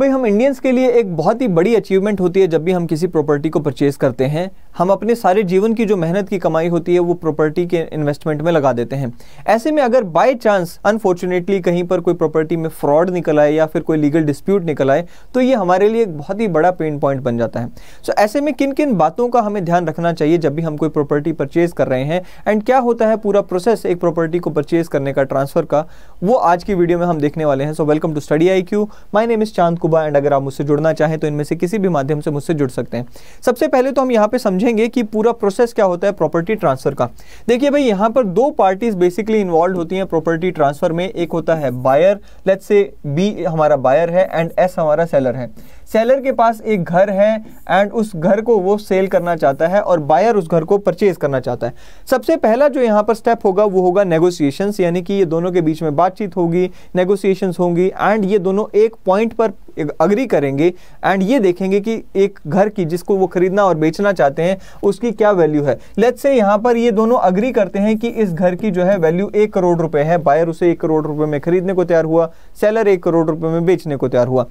भाई हम इंडियंस के लिए एक बहुत ही बड़ी अचीवमेंट होती है जब भी हम किसी प्रॉपर्टी को परचेज करते हैं हम अपने सारे जीवन की जो मेहनत की कमाई होती है वो प्रॉपर्टी के इन्वेस्टमेंट में लगा देते हैं ऐसे में अगर बाय चांस अनफॉर्चुनेटली कहीं पर कोई प्रॉपर्टी में फ्रॉड निकल आए या फिर कोई लीगल डिस्प्यूट निकल आए तो ये हमारे लिए एक बहुत ही बड़ा पेन पॉइंट बन जाता है सो so, ऐसे में किन किन बातों का हमें ध्यान रखना चाहिए जब भी हम कोई प्रॉपर्टी परचेज कर रहे हैं एंड क्या होता है पूरा प्रोसेस एक प्रॉपर्टी को परचेज करने का ट्रांसफर का वो आज की वीडियो में हम देखने वाले हैं so welcome to study I Q my name is Chand Quba and अगर आप मुझसे जुड़ना चाहें तो इनमें से किसी भी माध्यम से मुझसे जुड़ सकते हैं सबसे पहले तो हम यहाँ पे समझेंगे कि पूरा प्रोसेस क्या होता है प्रॉपर्टी ट्रांसफर का देखिए भाई यहाँ पर दो पार्टीज बेसिकली इन्वॉल्व होती हैं प्रॉपर्टी ट्रांसफर में एक होता है बायर लेट से बी हमारा बायर है एंड एस हमारा सेलर है सेलर के पास एक घर है एंड उस घर को वो सेल करना चाहता है और बायर उस घर को परचेज करना चाहता है सबसे पहला जो यहाँ पर स्टेप होगा वो होगा नेगोशिएशन यानी कि ये दोनों के बीच में बातचीत होगी नेगोशिएशन होंगी एंड ये दोनों एक पॉइंट पर अग्री करेंगे एंड ये देखेंगे कि एक घर की जिसको वो खरीदना और बेचना चाहते हैं उसकी क्या वैल्यू है लेट्स से यहाँ पर ये दोनों अग्री करते हैं कि इस घर की जो है वैल्यू एक करोड़ रुपए है बायर उसे एक करोड़ रुपए में खरीदने को तैयार हुआ सेलर एक करोड़ रुपए में बेचने को तैयार हुआ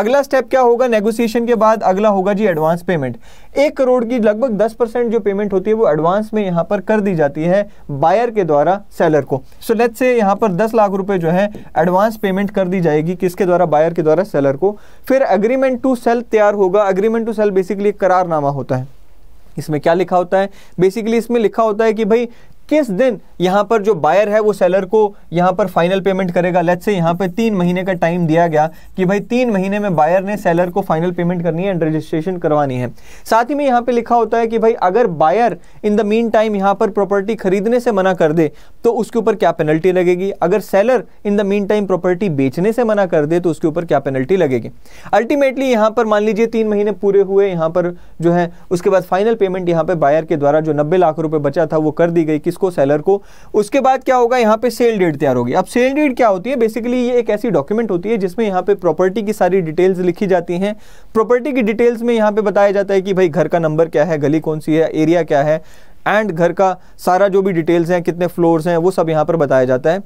अगला स्टेप क्या होगा होगा नेगोशिएशन के बाद अगला होगा जी एडवांस पेमेंट एक करोड़ की लगभग दस परसेंट जो पेमेंट होती है वो एडवांस में यहाँ पर कर दी जाती है बायर के द्वारा सेलर को सो लेट्स से यहाँ पर दस लाख रुपए जो है एडवांस पेमेंट कर दी जाएगी किसके द्वारा बायर के द्वारा सेलर को फिर अग्रीमेंट टू सेल तैयार होगा अग्रीमेंट टू सेल बेसिकली करारनामा होता है इसमें क्या लिखा होता है बेसिकली इसमें लिखा होता है कि भाई किस दिन यहाँ पर जो बायर है वो सेलर को यहाँ पर फाइनल पेमेंट करेगा लेट्स से यहाँ पर तीन महीने का टाइम दिया गया कि भाई तीन महीने में बायर ने सेलर को फाइनल पेमेंट करनी है एंड रजिस्ट्रेशन करवानी है साथ ही में यहाँ पे लिखा होता है कि भाई अगर buyer in the meantime यहाँ पर प्रॉपर्टी खरीदने से मना कर दे तो उसके ऊपर क्या पेनल्टी लगेगी अगर seller in the meantime property बेचने से मना कर दे तो उसके ऊपर क्या पेनल्टी लगेगी अल्टीमेटली यहाँ पर मान लीजिए तीन महीने पूरे हुए यहाँ पर जो है उसके बाद फाइनल पेमेंट यहाँ पर बायर के द्वारा जो नब्बे लाख रुपये बचा था वो कर दी गई किसको को सेलर को उसके बाद क्या होगा यहाँ पे सेल डेट तैयार होगी अब सेल डेट क्या होती है बेसिकली ये एक ऐसी डॉक्यूमेंट होती है जिसमें यहाँ पे प्रॉपर्टी की सारी डिटेल्स लिखी जाती हैं प्रॉपर्टी की डिटेल्स में यहाँ पे बताया जाता है कि भाई घर का नंबर क्या है गली कौन सी है एरिया क्या है एंड घर का सारा जो भी डिटेल्स हैं कितने फ्लोर्स हैं वो सब यहाँ पर बताया जाता है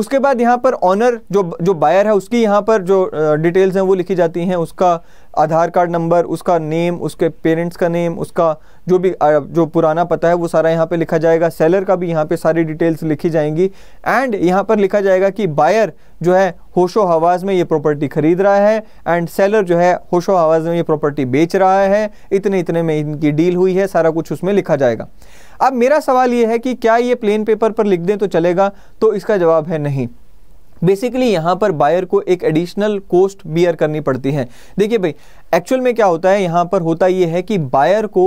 उसके बाद यहाँ पर ऑनर जो जो बायर है उसकी यहाँ पर जो डिटेल्स हैं वो लिखी जाती हैं उसका आधार कार्ड नंबर उसका नेम उसके पेरेंट्स का नेम उसका जो भी जो पुराना पता है वो सारा यहाँ पे लिखा जाएगा सेलर का भी यहाँ पे सारी डिटेल्स लिखी जाएंगी एंड यहाँ पर लिखा जाएगा कि बायर जो है होशो हवाज में ये प्रॉपर्टी खरीद रहा है एंड सेलर जो है होशो हवाज में ये प्रॉपर्टी बेच रहा है इतने इतने में इनकी डील हुई है सारा कुछ उसमें लिखा जाएगा अब मेरा सवाल ये है कि क्या ये प्लेन पेपर पर लिख दें तो चलेगा तो इसका जवाब है नहीं बेसिकली यहाँ पर बायर को एक एडिशनल कॉस्ट बियर करनी पड़ती है देखिए भाई एक्चुअल में क्या होता है यहाँ पर होता ये है कि बायर को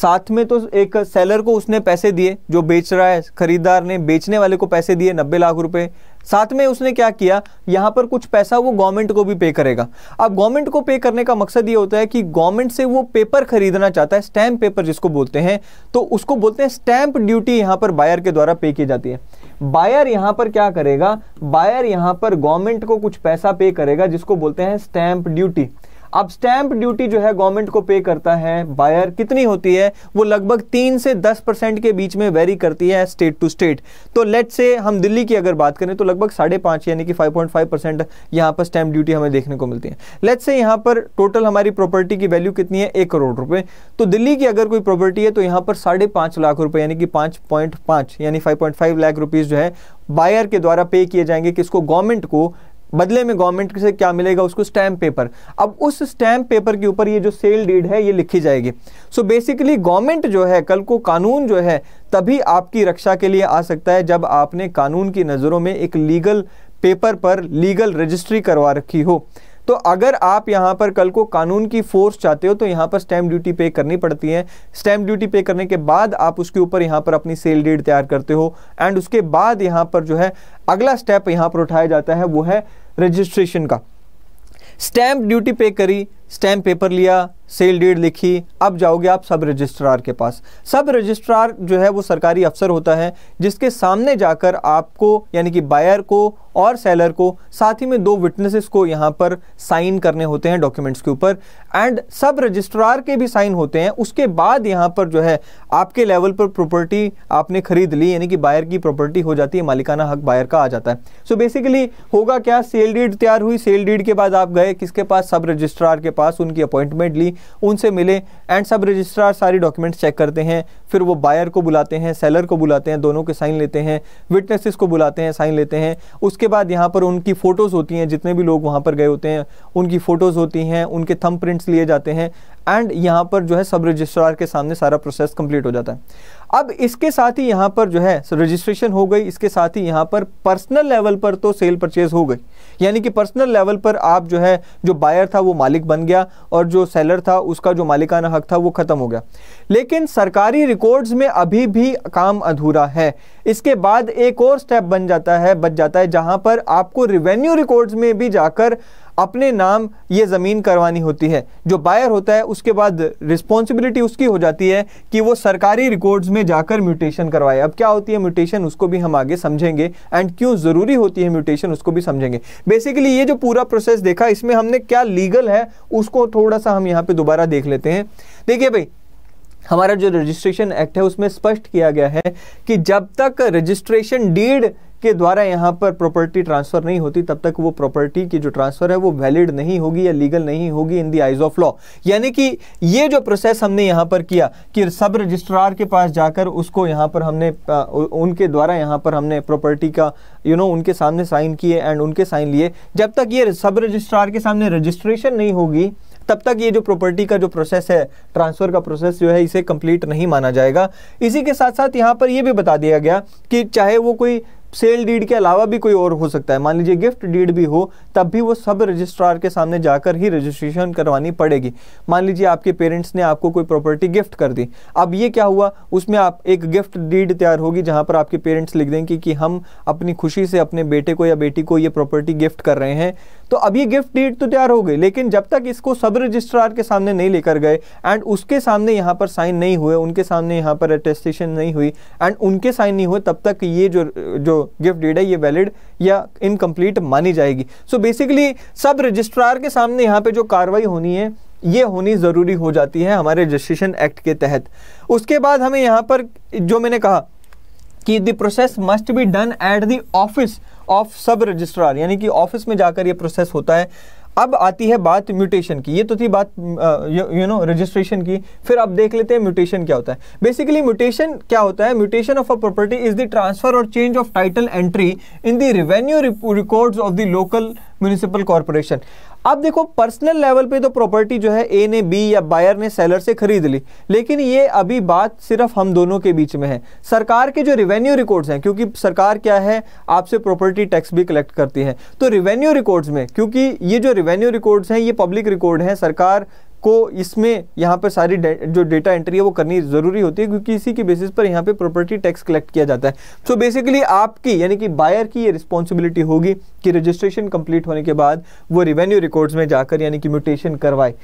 साथ में तो एक सेलर को उसने पैसे दिए जो बेच रहा है खरीदार ने बेचने वाले को पैसे दिए नब्बे लाख रुपए साथ में उसने क्या किया यहाँ पर कुछ पैसा वो गवर्नमेंट को भी पे करेगा अब गवर्नमेंट को पे करने का मकसद ये होता है कि गवर्नमेंट से वो पेपर खरीदना चाहता है स्टैम्प पेपर जिसको बोलते हैं तो उसको बोलते हैं स्टैम्प ड्यूटी यहाँ पर बायर के द्वारा पे की जाती है बायर यहाँ पर क्या करेगा बायर यहाँ पर गवर्नमेंट को कुछ पैसा पे करेगा जिसको बोलते हैं स्टैम्प ड्यूटी अब स्टैंप ड्यूटी जो है गवर्नमेंट को पे करता है बायर कितनी होती है वो लगभग तीन से दस परसेंट के बीच में वेरी करती है स्टेट टू स्टेट तो लेट से हम दिल्ली की अगर बात करें तो लगभग साढ़े पाँच यानी कि फाइव पॉइंट फाइव परसेंट यहाँ पर स्टैंप ड्यूटी हमें देखने को मिलती है लेट से यहाँ पर टोटल हमारी प्रॉपर्टी की वैल्यू कितनी है एक करोड़ रुपये तो दिल्ली की अगर कोई प्रॉपर्टी है तो यहाँ पर साढ़े पांच लाख रुपये यानी कि पाँच पॉइंट यानी five point five lakh rupees जो है बायर के द्वारा पे किए जाएंगे किसको गवर्नमेंट को बदले में गवर्नमेंट से क्या मिलेगा उसको स्टैम्प पेपर अब उस स्टैम्प पेपर के ऊपर ये जो सेल डीड है ये लिखी जाएगी सो बेसिकली गवर्नमेंट जो है कल को कानून जो है तभी आपकी रक्षा के लिए आ सकता है जब आपने कानून की नज़रों में एक लीगल पेपर पर लीगल रजिस्ट्री करवा रखी हो तो अगर आप यहाँ पर कल को कानून की फोर्स चाहते हो तो यहाँ पर स्टैम्प ड्यूटी पे करनी पड़ती है स्टैम्प ड्यूटी पे करने के बाद आप उसके ऊपर यहाँ पर अपनी सेल डेट तैयार करते हो एंड उसके बाद यहाँ पर जो है अगला स्टेप यहाँ पर उठाया जाता है वो है रजिस्ट्रेशन का स्टैंप ड्यूटी पे करी स्टैम्प पेपर लिया सेल डीड लिखी अब जाओगे आप सब रजिस्ट्रार के पास सब रजिस्ट्रार जो है वो सरकारी अफसर होता है जिसके सामने जाकर आपको यानी कि बायर को और सेलर को साथ ही में दो विटनेसेस को यहाँ पर साइन करने होते हैं डॉक्यूमेंट्स के ऊपर एंड सब रजिस्ट्रार के भी साइन होते हैं उसके बाद यहाँ पर जो है आपके लेवल पर प्रॉपर्टी आपने खरीद ली यानी कि बायर की प्रॉपर्टी हो जाती है मालिकाना हक बायर का आ जाता है सो so बेसिकली होगा क्या सेल डीड तैयार हुई सेल डीड के बाद आप गए किसके पास सब रजिस्ट्रार के पास उनकी अपॉइंटमेंट ली उनसे मिले एंड सब रजिस्ट्रार सारी डॉक्यूमेंट्स चेक करते हैं फिर वो बायर को बुलाते हैं सेलर को बुलाते हैं दोनों के साइन लेते हैं विटनेसेस को बुलाते हैं साइन लेते हैं उसके बाद यहाँ पर उनकी फ़ोटोज़ होती हैं जितने भी लोग वहाँ पर गए होते हैं उनकी फ़ोटोज़ होती हैं उनके थम लिए जाते हैं एंड यहाँ पर जो है सब रजिस्ट्रार के सामने सारा प्रोसेस कंप्लीट हो जाता है अब इसके साथ ही यहाँ पर जो है रजिस्ट्रेशन हो गई इसके साथ ही यहाँ पर पर्सनल लेवल पर तो सेल परचेज हो गई यानी कि पर्सनल लेवल पर आप जो है जो बायर था वो मालिक बन गया और जो सेलर था उसका जो मालिकाना हक था वो ख़त्म हो गया लेकिन सरकारी रिकॉर्ड्स में अभी भी काम अधूरा है इसके बाद एक और स्टेप बन जाता है बच जाता है जहाँ पर आपको रिवेन्यू रिकॉर्ड्स में भी जाकर अपने नाम ये ज़मीन करवानी होती है जो बायर होता है उसके बाद रिस्पॉन्सिबिलिटी उसकी हो जाती है कि वो सरकारी रिकॉर्ड्स में जाकर म्यूटेशन करवाए अब क्या होती है म्यूटेशन उसको भी हम आगे समझेंगे एंड क्यों ज़रूरी होती है म्यूटेशन उसको भी समझेंगे बेसिकली ये जो पूरा प्रोसेस देखा इसमें हमने क्या लीगल है उसको थोड़ा सा हम यहाँ पर दोबारा देख लेते हैं देखिए भाई हमारा जो रजिस्ट्रेशन एक्ट है उसमें स्पष्ट किया गया है कि जब तक रजिस्ट्रेशन डीड के द्वारा यहाँ पर प्रॉपर्टी ट्रांसफ़र नहीं होती तब तक वो प्रॉपर्टी की जो ट्रांसफ़र है वो वैलिड नहीं होगी या लीगल नहीं होगी in the eyes of law यानी कि ये जो प्रोसेस हमने यहाँ पर किया कि सब रजिस्ट्रार के पास जाकर उसको यहाँ पर हमने उनके द्वारा यहाँ पर हमने प्रॉपर्टी का यू you नो know, उनके सामने साइन किए एंड उनके साइन लिए जब तक ये सब रजिस्ट्रार के सामने रजिस्ट्रेशन नहीं होगी तब तक ये जो प्रॉपर्टी का जो प्रोसेस है ट्रांसफ़र का प्रोसेस जो है इसे कंप्लीट नहीं माना जाएगा इसी के साथ साथ यहाँ पर ये भी बता दिया गया कि चाहे वो कोई सेल डीड के अलावा भी कोई और हो सकता है मान लीजिए गिफ्ट डीड भी हो तब भी वो सब रजिस्ट्रार के सामने जाकर ही रजिस्ट्रेशन करवानी पड़ेगी मान लीजिए आपके पेरेंट्स ने आपको कोई प्रॉपर्टी गिफ्ट कर दी अब ये क्या हुआ उसमें आप एक गिफ्ट डीड तैयार होगी जहाँ पर आपके पेरेंट्स लिख देंगे कि, कि हम अपनी खुशी से अपने बेटे को या बेटी को ये प्रॉपर्टी गिफ्ट कर रहे हैं तो अब ये गिफ्ट डीड तो तैयार हो गई लेकिन जब तक इसको सब रजिस्ट्रार के सामने नहीं लेकर गए एंड उसके सामने यहाँ पर साइन नहीं हुए उनके सामने यहाँ पर अटेस्टेशन नहीं हुई एंड उनके साइन नहीं हुए तब तक ये जो जो गिफ्ट डीड है ये वैलिड या इनकम्प्लीट मानी जाएगी सो बेसिकली सब रजिस्ट्रार के सामने यहाँ पर जो कार्रवाई होनी है ये होनी ज़रूरी हो जाती है हमारे रजिस्ट्रेशन एक्ट के तहत उसके बाद हमें यहाँ पर जो मैंने कहा कि the process must be done at the office of sub registrar यानी कि ऑफिस में जाकर यह प्रोसेस होता है अब आती है बात म्यूटेशन की ये तो थी बात यू नो रजिस्ट्रेशन की फिर अब देख लेते हैं म्यूटेशन क्या होता है बेसिकली म्यूटेशन क्या होता है mutation of a property is the transfer or change of title entry in the revenue records of the local municipal corporation अब देखो पर्सनल लेवल पे तो प्रॉपर्टी जो है ए ने बी या बायर ने सेलर से खरीद ली लेकिन ये अभी बात सिर्फ हम दोनों के बीच में है सरकार के जो रिवेन्यू रिकॉर्ड्स हैं क्योंकि सरकार क्या है आपसे प्रॉपर्टी टैक्स भी कलेक्ट करती है तो रिवेन्यू रिकॉर्ड्स में क्योंकि ये जो रिवेन्यू रिकॉर्ड्स हैं ये पब्लिक रिकॉर्ड हैं सरकार को इसमें यहाँ पर सारी जो डेटा एंट्री है वो करनी ज़रूरी होती है क्योंकि इसी के बेसिस पर यहाँ पे प्रॉपर्टी टैक्स कलेक्ट किया जाता है सो so बेसिकली आपकी यानी कि बायर की ये रिस्पॉन्सिबिलिटी होगी कि रजिस्ट्रेशन कंप्लीट होने के बाद वो रिवेन्यू रिकॉर्ड्स में जाकर यानी कि म्यूटेशन करवाए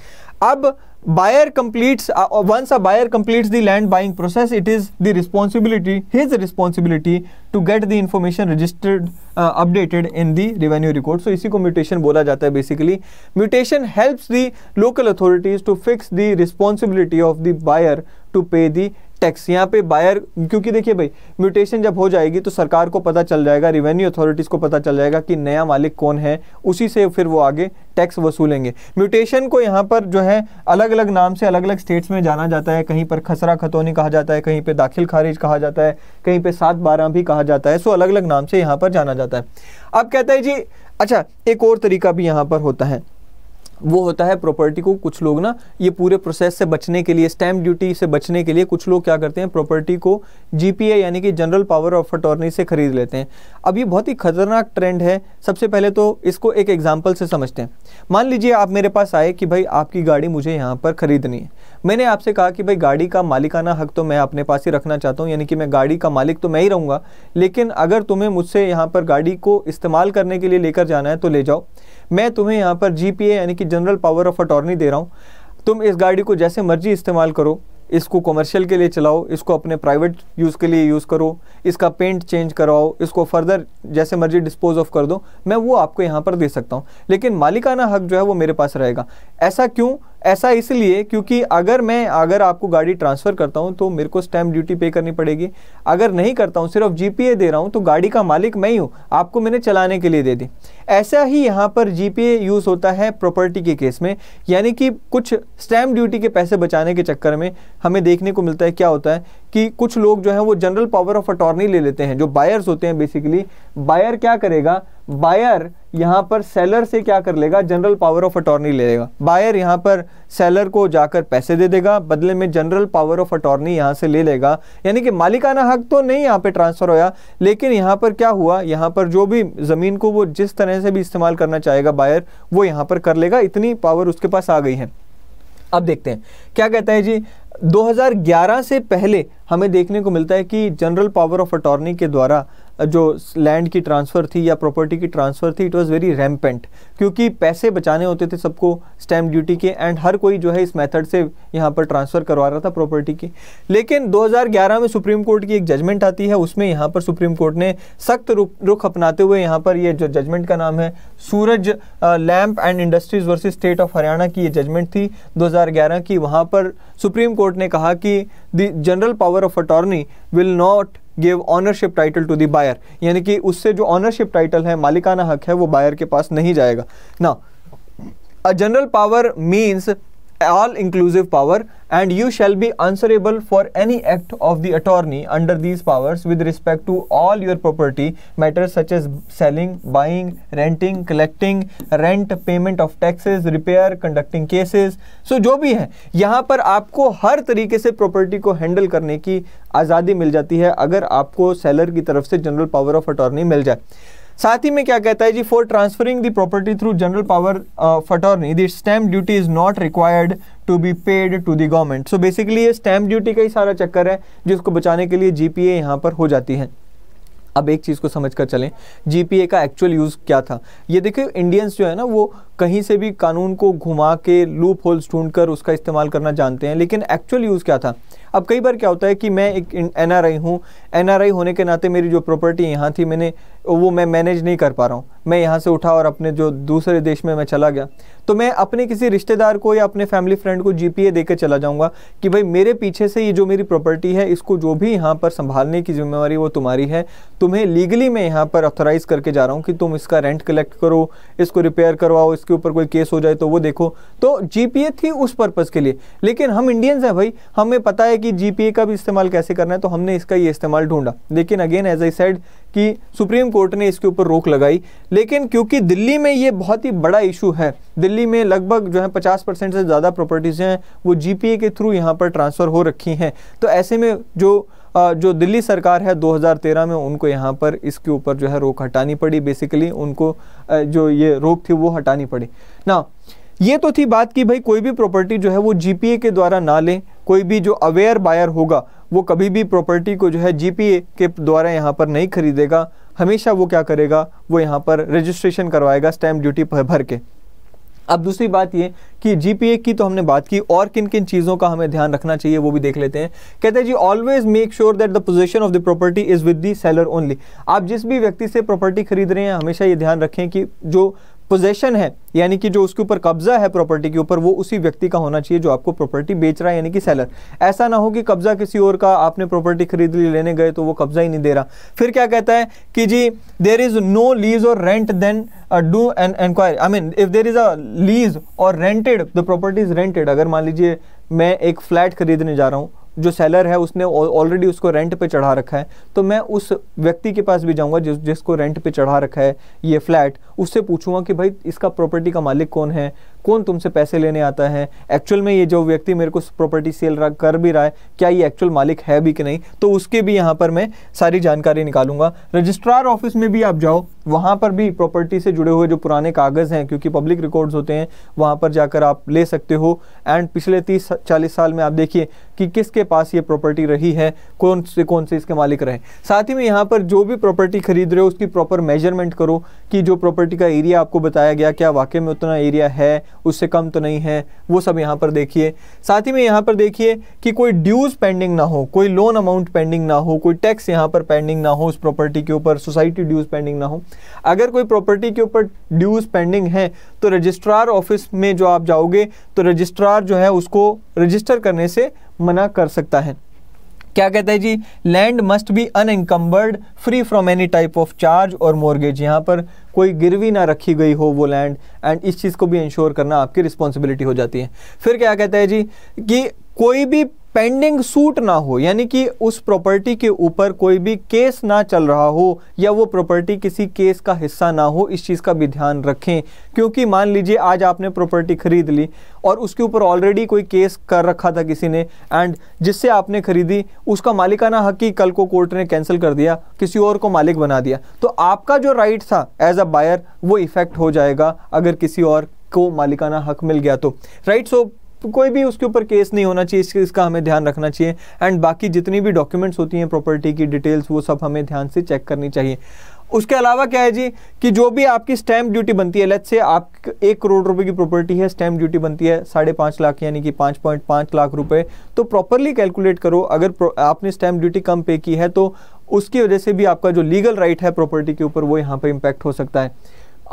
अब buyer completes once a buyer completes the land buying process it is the responsibility his responsibility to get the information registered updated in the revenue record so इसी को म्यूटेशन बोला जाता है basically mutation helps the local authorities to fix the responsibility of the buyer to pay the tax यहाँ पे buyer क्योंकि देखिए भाई म्यूटेशन जब हो जाएगी तो सरकार को पता चल जाएगा रिवेन्यू अथॉरिटीज़ को पता चल जाएगा कि नया मालिक कौन है उसी से फिर वो आगे टैक्स वसूलेंगे म्यूटेशन को यहाँ पर जो है अलग अलग नाम से अलग अलग स्टेट्स में जाना जाता है कहीं पर खसरा खतौनी कहा जाता है कहीं पर दाखिल खारिज कहा जाता है कहीं पर सात बारह भी कहा जाता है सो अलग अलग नाम से यहाँ पर जाना जाता है अब कहता है जी अच्छा एक और तरीका भी यहाँ पर होता है वो होता है प्रॉपर्टी को कुछ लोग ना ये पूरे प्रोसेस से बचने के लिए स्टैम्प ड्यूटी से बचने के लिए कुछ लोग क्या करते हैं प्रॉपर्टी को जीपीए यानी कि जनरल पावर ऑफ अटॉर्नी से खरीद लेते हैं अब ये बहुत ही खतरनाक ट्रेंड है सबसे पहले तो इसको एक एग्जाम्पल से समझते हैं मान लीजिए आप मेरे पास आए कि भाई आपकी गाड़ी मुझे यहाँ पर ख़रीदनी है मैंने आपसे कहा कि भाई गाड़ी का मालिकाना हक तो मैं अपने पास ही रखना चाहता हूँ यानी कि मैं गाड़ी का मालिक तो मैं ही रहूँगा लेकिन अगर तुम्हें मुझसे यहाँ पर गाड़ी को इस्तेमाल करने के लिए लेकर जाना है तो ले जाओ मैं तुम्हें यहाँ पर जी यानी कि जनरल पावर ऑफ अटॉर्नी दे रहा हूँ तुम इस गाड़ी को जैसे मर्जी इस्तेमाल करो इसको कमर्शियल के लिए चलाओ इसको अपने प्राइवेट यूज़ के लिए यूज़ करो इसका पेंट चेंज कराओ इसको फर्दर जैसे मर्जी डिस्पोज ऑफ कर दो मैं वो आपको यहाँ पर दे सकता हूँ लेकिन मालिकाना हक जो है वो मेरे पास रहेगा ऐसा क्यों ऐसा इसलिए क्योंकि अगर मैं अगर आपको गाड़ी ट्रांसफ़र करता हूँ तो मेरे को स्टैम्प ड्यूटी पे करनी पड़ेगी अगर नहीं करता हूँ सिर्फ जीपीए दे रहा हूँ तो गाड़ी का मालिक मैं ही हूँ आपको मैंने चलाने के लिए दे दी ऐसा ही यहाँ पर जीपीए यूज़ होता है प्रॉपर्टी के केस में यानी कि कुछ स्टैम्प ड्यूटी के पैसे बचाने के चक्कर में हमें देखने को मिलता है क्या होता है कि कुछ लोग जो है वो जनरल पावर ऑफ अटॉर्नी ले लेते हैं जो बायर्स होते हैं बेसिकली बायर क्या करेगा बायर यहां पर सेलर से क्या कर लेगा जनरल पावर ऑफ अटॉर्नी ले लेगा बायर यहां पर सेलर को जाकर पैसे दे देगा बदले में जनरल पावर ऑफ अटॉर्नी यहां से ले लेगा यानी कि मालिकाना हक तो नहीं यहां पे ट्रांसफ़र होया लेकिन यहां पर क्या हुआ यहां पर जो भी ज़मीन को वो जिस तरह से भी इस्तेमाल करना चाहेगा बायर वो यहां पर कर लेगा इतनी पावर उसके पास आ गई है अब देखते हैं क्या कहता है जी 2011 से पहले हमें देखने को मिलता है कि जनरल पावर ऑफ अटॉर्नी के द्वारा जो लैंड की ट्रांसफ़र थी या प्रॉपर्टी की ट्रांसफ़र थी इट वाज़ वेरी रैम्पेंट क्योंकि पैसे बचाने होते थे सबको स्टैम्प ड्यूटी के एंड हर कोई जो है इस मेथड से यहाँ पर ट्रांसफ़र करवा रहा था प्रॉपर्टी की लेकिन 2011 में सुप्रीम कोर्ट की एक जजमेंट आती है उसमें यहाँ पर सुप्रीम कोर्ट ने सख्त रुख अपनाते हुए यहाँ पर ये जो जजमेंट का नाम है Suraj lamp and industries versus state of Haryana की ये जजमेंट थी दो की वहाँ पर सुप्रीम कोर्ट ने कहा कि the general power of attorney will not give ownership title to the buyer यानी कि उससे जो ऑनरशिप टाइटल है मालिकाना हक है वो बायर के पास नहीं जाएगा ना a general power means all inclusive power and you shall be answerable for any act of the attorney under these powers with respect to all your property matters such as selling buying renting collecting rent payment of taxes repair conducting cases so जो भी है यहाँ पर आपको हर तरीके से property को handle करने की आज़ादी मिल जाती है अगर आपको सेलर की तरफ से जनरल पावर ऑफ अटॉर्नी मिल जाए साथ ही में क्या कहता है जी for transferring the property through general power attorney attorney the stamp duty is not required to be paid to the government so basically ये स्टैम्प ड्यूटी का ही सारा चक्कर है जिसको बचाने के लिए जीपीए यहाँ पर हो जाती है अब एक चीज़ को समझ कर चलें जीपीए का एक्चुअल यूज़ क्या था ये देखिए इंडियंस जो है ना वो कहीं से भी कानून को घुमा के लूप होल्स ढूंढ कर उसका इस्तेमाल करना जानते हैं लेकिन एक्चुअल यूज़ क्या था अब कई बार क्या होता है कि मैं एक एन आर आई हूँ एन आर आई होने के नाते मेरी जो प्रॉपर्टी यहाँ थी मैंने वो मैं मैनेज नहीं कर पा रहा हूँ मैं यहाँ से उठा और अपने जो दूसरे देश में मैं चला गया तो मैं अपने किसी रिश्तेदार को या अपने फैमिली फ्रेंड को जी पी ए कर चला जाऊँगा कि भाई मेरे पीछे से ये जो मेरी प्रॉपर्टी है इसको जो भी यहाँ पर संभालने की जिम्मेवारी वो तुम्हारी है तुम्हें लीगली मैं यहाँ पर ऑथोराइज करके जा रहा हूँ कि तुम इसका रेंट कलेक्ट करो इसको रिपेयर करवाओ इसके ऊपर कोई केस हो जाए तो वो देखो तो जी पी ए थी उस पर्पज़ के लिए लेकिन हम इंडियंस हैं भाई हमें पता है है कि जीपीए का भी इस्तेमाल कैसे करना है तो हमने इसका ये इस्तेमाल ढूंढा लेकिन अगेन एज आई सेड कि सुप्रीम कोर्ट ने इसके ऊपर रोक लगाई लेकिन क्योंकि दिल्ली में ये बहुत ही बड़ा इशू है दिल्ली में लगभग जो है पचास परसेंट से ज़्यादा प्रॉपर्टीज़ हैं वो जी के थ्रू यहाँ पर ट्रांसफ़र हो रखी हैं तो ऐसे में जो जो दिल्ली सरकार है 2013 में उनको यहाँ पर इसके ऊपर जो है रोक हटानी पड़ी बेसिकली उनको जो ये रोक थी वो हटानी पड़ी ना ये तो थी बात कि भाई कोई भी प्रॉपर्टी जो है वो जीपीए के द्वारा ना लें कोई भी जो अवेयर बायर होगा वो कभी भी प्रॉपर्टी को जो है जीपीए के द्वारा यहाँ पर नहीं खरीदेगा हमेशा वो क्या करेगा वो यहाँ पर रजिस्ट्रेशन करवाएगा स्टैम्प ड्यूटी भर के अब दूसरी बात ये कि जीपीए की तो हमने बात की और किन किन चीज़ों का हमें ध्यान रखना चाहिए वो भी देख लेते हैं कहते हैं जी always make sure that the possession of the property is with the seller only आप जिस भी व्यक्ति से प्रॉपर्टी खरीद रहे हैं हमेशा ये ध्यान रखें कि जो पोजेशन है यानी कि जो उसके ऊपर कब्जा है प्रॉपर्टी के ऊपर वो उसी व्यक्ति का होना चाहिए जो आपको प्रॉपर्टी बेच रहा है यानी कि सेलर ऐसा ना हो कि कब्जा किसी और का आपने प्रॉपर्टी खरीद ली लेने गए तो वो कब्जा ही नहीं दे रहा फिर क्या कहता है कि जी there is no lease or rent then do an enquiry I mean if there is a lease or rented the property is rented अगर मान लीजिए मैं एक फ्लैट खरीदने जा रहा हूँ जो सेलर है उसने ऑलरेडी उसको रेंट पे चढ़ा रखा है तो मैं उस व्यक्ति के पास भी जाऊंगा जिस जिसको रेंट पे चढ़ा रखा है ये फ्लैट उससे पूछूंगा कि भाई इसका प्रॉपर्टी का मालिक कौन है कौन तुमसे पैसे लेने आता है एक्चुअल में ये जो व्यक्ति मेरे को प्रॉपर्टी सेल रहा कर भी रहा है क्या ये एक्चुअल मालिक है भी कि नहीं तो उसके भी यहाँ पर मैं सारी जानकारी निकालूंगा रजिस्ट्रार ऑफिस में भी आप जाओ वहाँ पर भी प्रॉपर्टी से जुड़े हुए जो पुराने कागज़ हैं क्योंकि पब्लिक रिकॉर्ड्स होते हैं वहाँ पर जाकर आप ले सकते हो एंड पिछले तीस चालीस साल में आप देखिए कि किसके पास ये प्रॉपर्टी रही है कौन से कौन से इसके मालिक रहे साथ ही में यहाँ पर जो भी प्रॉपर्टी खरीद रहे हो उसकी प्रॉपर मेजरमेंट करो कि जो प्रॉपर्टी का एरिया आपको बताया गया क्या वाकई में उतना एरिया है उससे कम तो नहीं है वो सब यहाँ पर देखिए साथ ही में यहाँ पर देखिए कि कोई ड्यूज़ पेंडिंग ना हो कोई लोन अमाउंट पेंडिंग ना हो कोई टैक्स यहाँ पर पेंडिंग ना हो उस प्रॉपर्टी के ऊपर सोसाइटी ड्यूज़ पेंडिंग ना हो अगर कोई प्रॉपर्टी के ऊपर ड्यूज़ पेंडिंग है तो रजिस्ट्रार ऑफिस में जो आप जाओगे तो रजिस्ट्रार जो है उसको रजिस्टर करने से मना कर सकता है क्या कहते हैं जी land must be unencumbered free from any type of charge or mortgage यहाँ पर कोई गिरवी ना रखी गई हो वो लैंड एंड इस चीज़ को भी इंश्योर करना आपकी रिस्पॉन्सिबिलिटी हो जाती है फिर क्या कहता है जी कि कोई भी पेंडिंग सूट ना हो यानी कि उस प्रॉपर्टी के ऊपर कोई भी केस ना चल रहा हो या वो प्रॉपर्टी किसी केस का हिस्सा ना हो इस चीज़ का भी ध्यान रखें क्योंकि मान लीजिए आज आपने प्रॉपर्टी खरीद ली और उसके ऊपर ऑलरेडी कोई केस कर रखा था किसी ने एंड जिससे आपने खरीदी उसका मालिकाना हक ही कल को कोर्ट ने कैंसिल कर दिया किसी और को मालिक बना दिया तो आपका जो राइट था एज अ बायर वो इफ़ेक्ट हो जाएगा अगर किसी और को मालिकाना हक मिल गया तो राइट सो तो कोई भी उसके ऊपर केस नहीं होना चाहिए इसका, इसका हमें ध्यान रखना चाहिए एंड बाकी जितनी भी डॉक्यूमेंट्स होती हैं प्रॉपर्टी की डिटेल्स वो सब हमें ध्यान से चेक करनी चाहिए उसके अलावा क्या है जी कि जो भी आपकी स्टैम्प ड्यूटी बनती है लेट से आप एक करोड़ रुपए की प्रॉपर्टी है स्टैम्प ड्यूटी बनती है साढ़े पाँच लाख यानी कि पाँच पॉइंट पाँच लाख रुपए तो प्रॉपरली कैलकुलेट करो अगर आपने स्टैम्प ड्यूटी कम पे की है तो उसकी वजह से भी आपका जो लीगल राइट है प्रॉपर्टी के ऊपर वो यहाँ पर इम्पैक्ट हो सकता है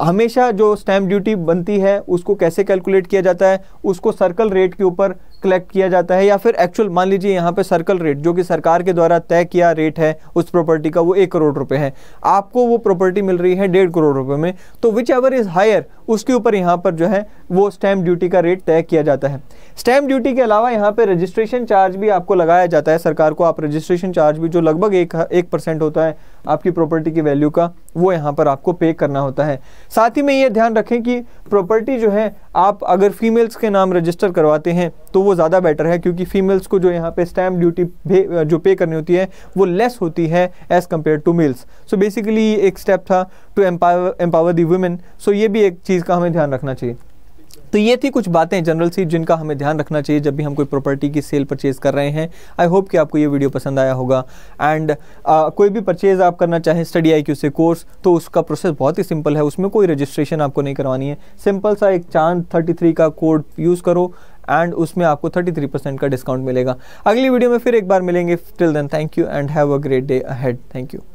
हमेशा जो स्टैम्प ड्यूटी बनती है उसको कैसे कैलकुलेट किया जाता है उसको सर्कल रेट के ऊपर कलेक्ट किया जाता है या फिर एक्चुअल मान लीजिए यहाँ पे सर्कल रेट जो कि सरकार के द्वारा तय किया रेट है उस प्रॉपर्टी का वो एक करोड़ रुपए है आपको वो प्रॉपर्टी मिल रही है डेढ़ करोड़ रुपए में तो विच एवर इज़ हायर उसके ऊपर यहाँ पर जो है वो स्टैम्प ड्यूटी का रेट तय किया जाता है स्टैम्प ड्यूटी के अलावा यहाँ पर रजिस्ट्रेशन चार्ज भी आपको लगाया जाता है सरकार को आप रजिस्ट्रेशन चार्ज भी जो लगभग एक एक परसेंट होता है आपकी प्रॉपर्टी की वैल्यू का वो यहाँ पर आपको पे करना होता है साथ ही में ये ध्यान रखें कि प्रॉपर्टी जो है आप अगर फीमेल्स के नाम रजिस्टर करवाते हैं तो वो ज़्यादा बेटर है क्योंकि फीमेल्स को जो यहाँ पे स्टैम्प ड्यूटी जो पे करनी होती है वो लेस होती है as compare to males so basically एक स्टेप था to empower empower the women so ये भी एक चीज़ का हमें ध्यान रखना चाहिए तो ये थी कुछ बातें जनरल सी जिनका हमें ध्यान रखना चाहिए जब भी हम कोई प्रॉपर्टी की सेल परचेज कर रहे हैं आई होप कि आपको ये वीडियो पसंद आया होगा एंड uh, कोई भी परचेज आप करना चाहें स्टडी आई से कोर्स तो उसका प्रोसेस बहुत ही सिंपल है उसमें कोई रजिस्ट्रेशन आपको नहीं करवानी है सिंपल सा एक चांद थर्टी का कोड यूज़ करो एंड उसमें आपको 33 परसेंट का डिस्काउंट मिलेगा अगली वीडियो में फिर एक बार मिलेंगे till then thank you and have a great day ahead thank you